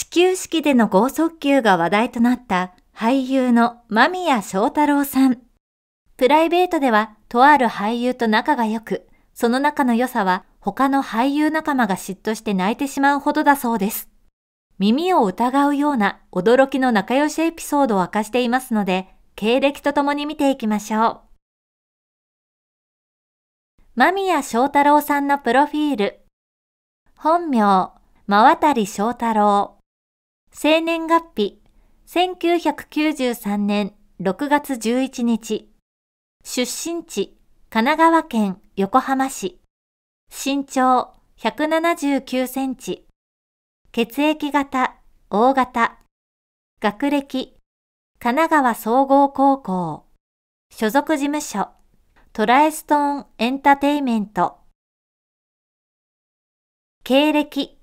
始球式での剛速球が話題となった俳優の間宮祥太朗さん。プライベートではとある俳優と仲が良く、その仲の良さは他の俳優仲間が嫉妬して泣いてしまうほどだそうです。耳を疑うような驚きの仲良しエピソードを明かしていますので、経歴とともに見ていきましょう。間宮祥太朗さんのプロフィール。本名、真渡り翔太郎。生年月日、1993年6月11日。出身地、神奈川県横浜市。身長179センチ。血液型、大型。学歴、神奈川総合高校。所属事務所、トラエストーンエンタテイメント。経歴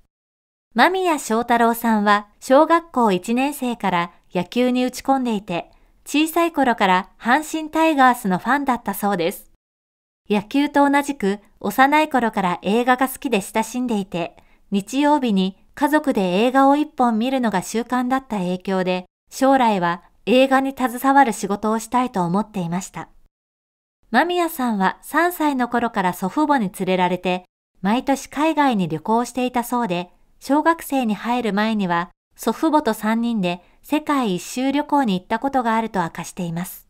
間宮祥太郎さんは小学校1年生から野球に打ち込んでいて、小さい頃から阪神タイガースのファンだったそうです。野球と同じく幼い頃から映画が好きで親しんでいて、日曜日に家族で映画を一本見るのが習慣だった影響で、将来は映画に携わる仕事をしたいと思っていました。間宮さんは3歳の頃から祖父母に連れられて、毎年海外に旅行していたそうで、小学生に入る前には祖父母と3人で世界一周旅行に行ったことがあると明かしています。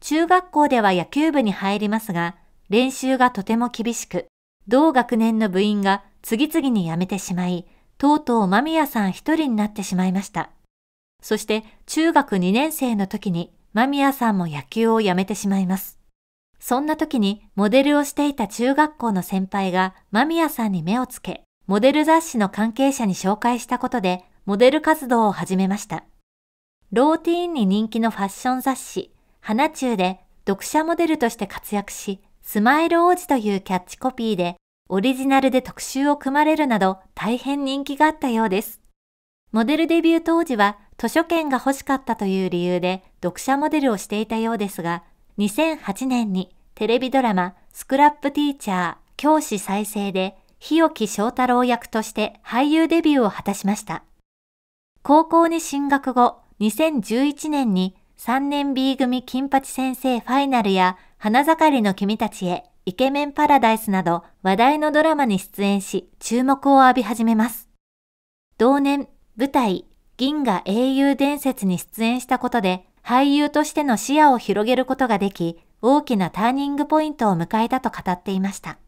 中学校では野球部に入りますが、練習がとても厳しく、同学年の部員が次々に辞めてしまい、とうとう間宮さん一人になってしまいました。そして中学2年生の時に間宮さんも野球を辞めてしまいます。そんな時にモデルをしていた中学校の先輩が間宮さんに目をつけ、モデル雑誌の関係者に紹介したことで、モデル活動を始めました。ローティーンに人気のファッション雑誌、花中で読者モデルとして活躍し、スマイル王子というキャッチコピーで、オリジナルで特集を組まれるなど大変人気があったようです。モデルデビュー当時は図書券が欲しかったという理由で読者モデルをしていたようですが、2008年にテレビドラマスクラップティーチャー教師再生で日置翔太郎役として俳優デビューを果たしました。高校に進学後、2011年に3年 B 組金八先生ファイナルや花盛りの君たちへイケメンパラダイスなど話題のドラマに出演し注目を浴び始めます。同年、舞台銀河英雄伝説に出演したことで俳優としての視野を広げることができ大きなターニングポイントを迎えたと語っていました。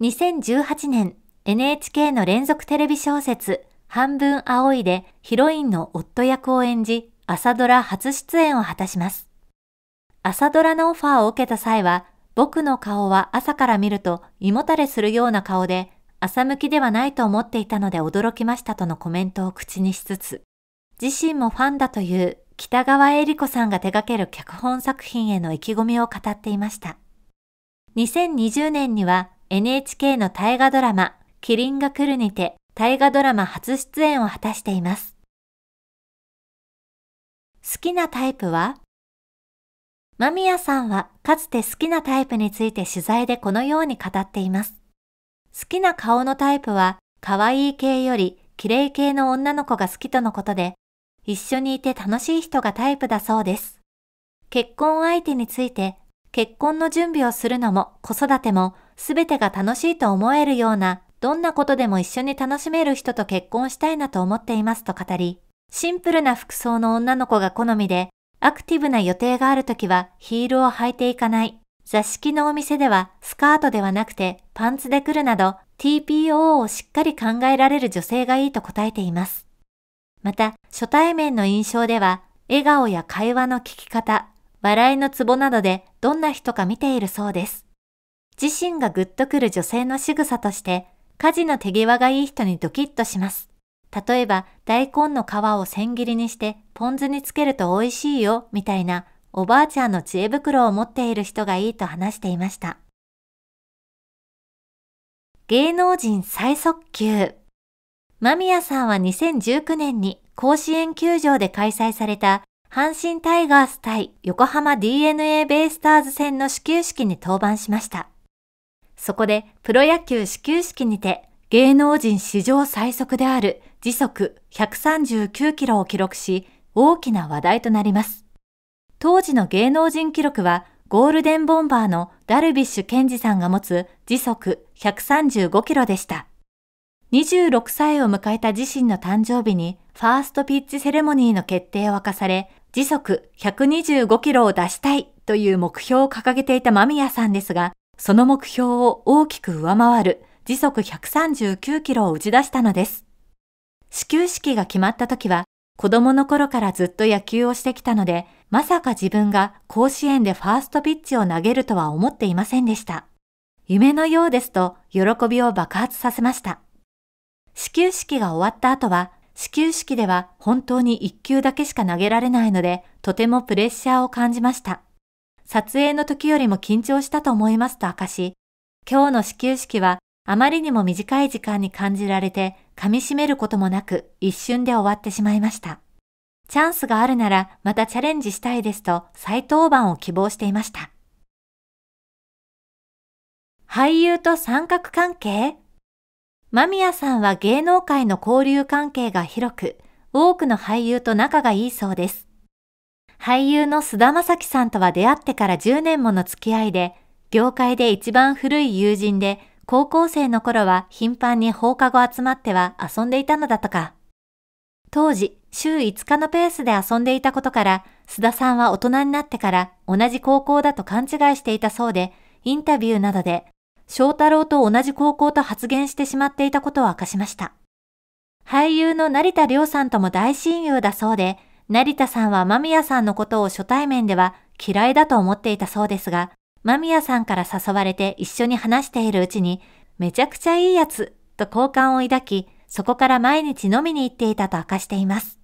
2018年 NHK の連続テレビ小説半分青いでヒロインの夫役を演じ朝ドラ初出演を果たします。朝ドラのオファーを受けた際は僕の顔は朝から見ると胃もたれするような顔で朝向きではないと思っていたので驚きましたとのコメントを口にしつつ自身もファンだという北川恵里子さんが手掛ける脚本作品への意気込みを語っていました。2020年には NHK の大河ドラマ、キリンが来るにて、大河ドラマ初出演を果たしています。好きなタイプは間宮さんはかつて好きなタイプについて取材でこのように語っています。好きな顔のタイプは可愛い系より綺麗系の女の子が好きとのことで、一緒にいて楽しい人がタイプだそうです。結婚相手について結婚の準備をするのも子育てもすべてが楽しいと思えるような、どんなことでも一緒に楽しめる人と結婚したいなと思っていますと語り、シンプルな服装の女の子が好みで、アクティブな予定があるときはヒールを履いていかない。座敷のお店ではスカートではなくてパンツで来るなど TPO をしっかり考えられる女性がいいと答えています。また、初対面の印象では笑顔や会話の聞き方、笑いのツボなどでどんな人か見ているそうです。自身がグッとくる女性の仕草として、家事の手際がいい人にドキッとします。例えば、大根の皮を千切りにして、ポン酢につけると美味しいよ、みたいな、おばあちゃんの知恵袋を持っている人がいいと話していました。芸能人最速マ間宮さんは2019年に甲子園球場で開催された阪神タイガース対横浜 DNA ベイスターズ戦の始球式に登板しました。そこでプロ野球始球式にて芸能人史上最速である時速139キロを記録し大きな話題となります。当時の芸能人記録はゴールデンボンバーのダルビッシュ健二さんが持つ時速135キロでした。26歳を迎えた自身の誕生日にファーストピッチセレモニーの決定を明かされ時速125キロを出したいという目標を掲げていた間宮さんですが、その目標を大きく上回る時速139キロを打ち出したのです。始球式が決まった時は、子供の頃からずっと野球をしてきたので、まさか自分が甲子園でファーストピッチを投げるとは思っていませんでした。夢のようですと喜びを爆発させました。始球式が終わった後は、始球式では本当に1球だけしか投げられないので、とてもプレッシャーを感じました。撮影の時よりも緊張したと思いますと明かし、今日の始球式はあまりにも短い時間に感じられて噛み締めることもなく一瞬で終わってしまいました。チャンスがあるならまたチャレンジしたいですと再登板を希望していました。俳優と三角関係間宮さんは芸能界の交流関係が広く、多くの俳優と仲がいいそうです。俳優の菅田将暉さんとは出会ってから10年もの付き合いで、業界で一番古い友人で、高校生の頃は頻繁に放課後集まっては遊んでいたのだとか。当時、週5日のペースで遊んでいたことから、菅田さんは大人になってから同じ高校だと勘違いしていたそうで、インタビューなどで、翔太郎と同じ高校と発言してしまっていたことを明かしました。俳優の成田凌さんとも大親友だそうで、成田さんは間宮さんのことを初対面では嫌いだと思っていたそうですが、間宮さんから誘われて一緒に話しているうちに、めちゃくちゃいいやつと好感を抱き、そこから毎日飲みに行っていたと明かしています。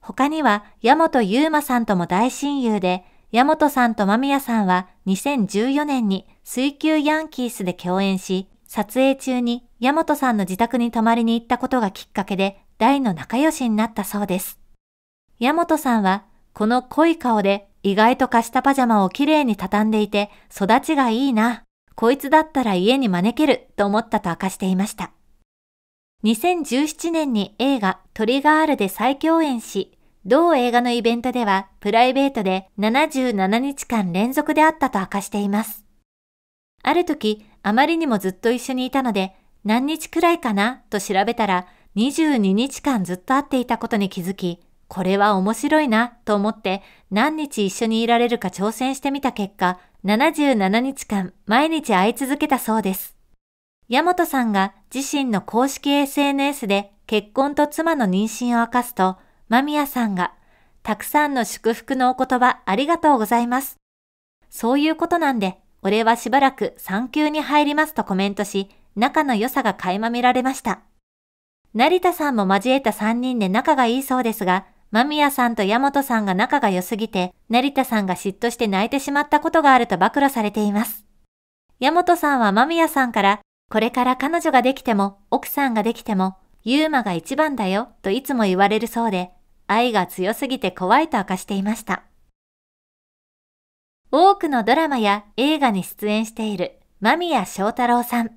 他には、トユ優馬さんとも大親友で、モトさんと間宮さんは2014年に水球ヤンキースで共演し、撮影中にモトさんの自宅に泊まりに行ったことがきっかけで大の仲良しになったそうです。山本さんは、この濃い顔で意外と貸したパジャマをきれいに畳んでいて育ちがいいな。こいつだったら家に招けると思ったと明かしていました。2017年に映画トリガールで再共演し、同映画のイベントではプライベートで77日間連続であったと明かしています。ある時、あまりにもずっと一緒にいたので、何日くらいかなと調べたら22日間ずっと会っていたことに気づき、これは面白いなと思って何日一緒にいられるか挑戦してみた結果、77日間毎日会い続けたそうです。山本さんが自身の公式 SNS で結婚と妻の妊娠を明かすと、間宮さんが、たくさんの祝福のお言葉ありがとうございます。そういうことなんで、俺はしばらく産休に入りますとコメントし、仲の良さが垣間見られました。成田さんも交えた3人で仲がいいそうですが、間宮さんとモトさんが仲が良すぎて、成田さんが嫉妬して泣いてしまったことがあると暴露されています。大和さんは間宮さんから、これから彼女ができても、奥さんができても、ユーマが一番だよ、といつも言われるそうで、愛が強すぎて怖いと明かしていました。多くのドラマや映画に出演している間宮祥太郎さん。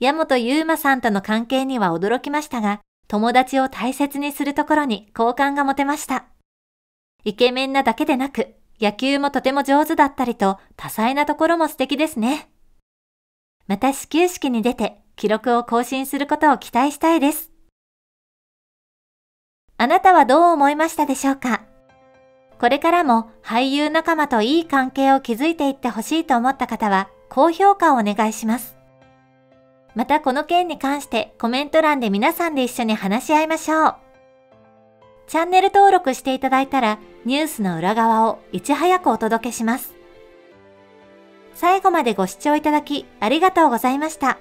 矢本ー馬さんとの関係には驚きましたが、友達を大切にするところに好感が持てました。イケメンなだけでなく、野球もとても上手だったりと多彩なところも素敵ですね。また始球式に出て記録を更新することを期待したいです。あなたはどう思いましたでしょうかこれからも俳優仲間といい関係を築いていってほしいと思った方は高評価をお願いします。またこの件に関してコメント欄で皆さんで一緒に話し合いましょう。チャンネル登録していただいたらニュースの裏側をいち早くお届けします。最後までご視聴いただきありがとうございました。